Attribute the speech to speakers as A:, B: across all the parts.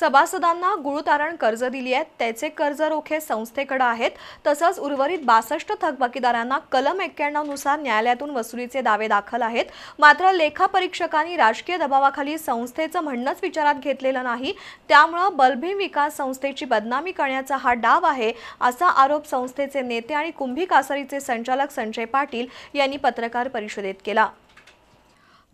A: सभासदांना गुळतारण कर्ज दिली आहेत त्याचे कर्ज रोखे संस्थेकडे आहेत तसंच उर्वरित बासष्ट थकबाकीदारांना कलम एक्क्याण्णव नुसार न्यायालयातून वसुलीचे दावे दाखल आहेत मात्र लेखापरीक्षकांनी राजकीय दबावाखाली संस्थेचं म्हणणंच विचारात घेतलेलं नाही त्यामुळं बलभीम विकास संस्थेची बदनामी करण्याचा हा डाव आहे असा आरोप संस्थेचे नेते आणि कुंभी कासारीचे संचालक संजय पाटील यांनी पत्रकार परिषदेत केला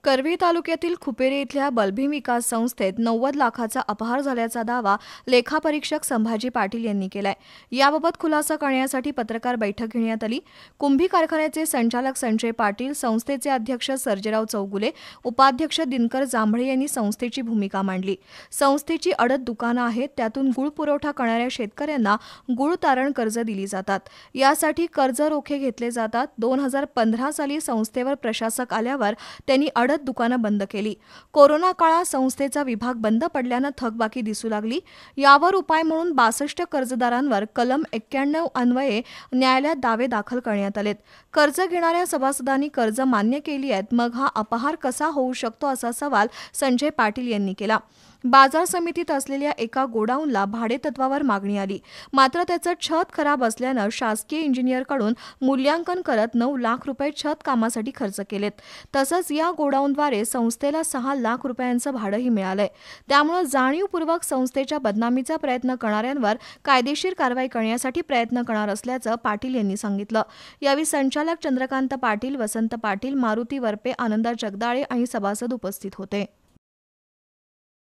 A: करवी तालुक्यातील खुपेरे इथल्या बल्भीम विकास संस्थेत नव्वद लाखाचा अपहार झाल्याचा दावा लेखापरीक्षक संभाजी पाटील यांनी केलाय याबाबत खुलासा करण्यासाठी पत्रकार बैठक घेण्यात आली कुंभी कारखान्याचे संचालक संजय पाटील संस्थेचे अध्यक्ष सर्जेराव चौगुले उपाध्यक्ष दिनकर जांभळे यांनी संस्थेची भूमिका मांडली संस्थेची अडत दुकानं आहेत त्यातून गुळ पुरवठा करणाऱ्या शेतकऱ्यांना गुळ तारण कर्ज दिली जातात यासाठी कर्ज रोखे घेतले जातात दोन हजार पंधरा साली संस्थेवर प्रशासक आल्यावर त्यांनी अडत दुकानं बंद केली कोरोना काळात संस्थेचा विभाग बंद पडल्यानं थकबाकी दिसू लागली यावर उपाय म्हणून बासष्ट कर्जदारांवर कलम एक्क्याण्णव अन्वये न्यायालयात दावे दाखल करण्यात आलेत कर्ज घेणाऱ्या सभासदांनी कर्ज मान्य केली आहेत मग हा अपहार कसा होऊ शकतो असा सवाल संजय पाटील यांनी केला बाजार समितीत असलेल्या एका गोडाऊनला भाडेतत्वावर मागणी आली मात्र त्याचं छत खराब असल्यानं शासकीय इंजिनियरकडून मूल्यांकन करत नऊ लाख रुपये छत कामासाठी खर्च केलेत तसंच या गोडाऊनद्वारे संस्थेला सहा लाख रुपयांचं भाडंही मिळालंय त्यामुळे जाणीवपूर्वक संस्थेच्या बदनामीचा प्रयत्न करणाऱ्यांवर कायदेशीर कारवाई करण्यासाठी प्रयत्न करणार असल्याचं पाटील यांनी सांगितलं यावेळी संचालक चंद्रकांत पाटील वसंत पाटील मारुती वरपे आनंदा जगदाळे आणि सभासद उपस्थित होते